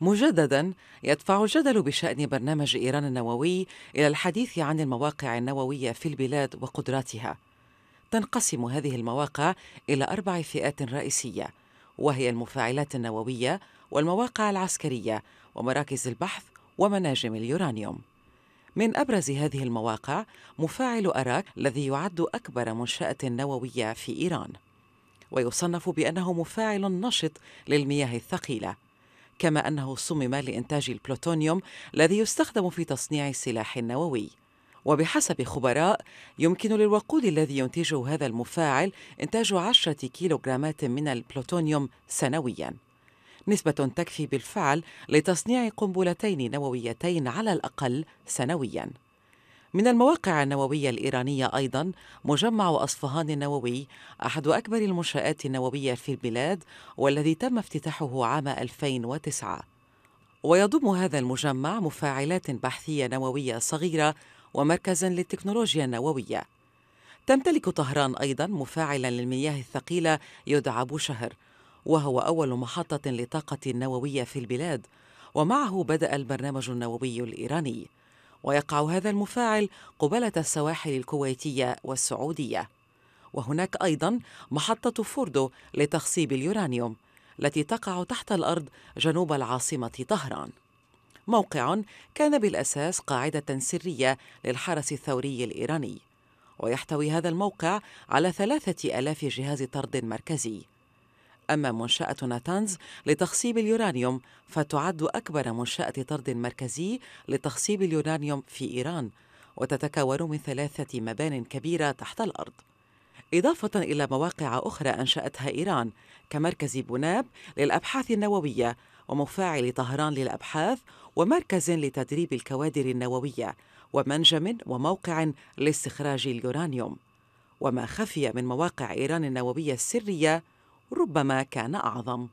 مجددا يدفع الجدل بشان برنامج ايران النووي الى الحديث عن المواقع النوويه في البلاد وقدراتها تنقسم هذه المواقع الى اربع فئات رئيسيه وهي المفاعلات النوويه والمواقع العسكريه ومراكز البحث ومناجم اليورانيوم من ابرز هذه المواقع مفاعل اراك الذي يعد اكبر منشاه نوويه في ايران ويصنف بانه مفاعل نشط للمياه الثقيله كما أنه صمم لإنتاج البلوتونيوم الذي يستخدم في تصنيع السلاح النووي وبحسب خبراء يمكن للوقود الذي ينتجه هذا المفاعل إنتاج عشرة كيلوغرامات من البلوتونيوم سنوياً نسبة تكفي بالفعل لتصنيع قنبلتين نوويتين على الأقل سنوياً من المواقع النووية الإيرانية أيضا مجمع أصفهان النووي أحد أكبر المنشآت النووية في البلاد والذي تم افتتاحه عام 2009 ويضم هذا المجمع مفاعلات بحثية نووية صغيرة ومركزا للتكنولوجيا النووية تمتلك طهران أيضا مفاعلا للمياه الثقيلة يدعى بوشهر وهو أول محطة للطاقة النووية في البلاد ومعه بدأ البرنامج النووي الإيراني ويقع هذا المفاعل قبالة السواحل الكويتية والسعودية وهناك أيضا محطة فوردو لتخصيب اليورانيوم التي تقع تحت الأرض جنوب العاصمة طهران موقع كان بالأساس قاعدة سرية للحرس الثوري الإيراني ويحتوي هذا الموقع على ثلاثة ألاف جهاز طرد مركزي أما منشأة ناتانز لتخصيب اليورانيوم فتعد أكبر منشأة طرد مركزي لتخصيب اليورانيوم في إيران وتتكون من ثلاثة مبان كبيرة تحت الأرض إضافة إلى مواقع أخرى أنشأتها إيران كمركز بوناب للأبحاث النووية ومفاعل طهران للأبحاث ومركز لتدريب الكوادر النووية ومنجم وموقع لاستخراج اليورانيوم وما خفي من مواقع إيران النووية السرية ربما كان أعظم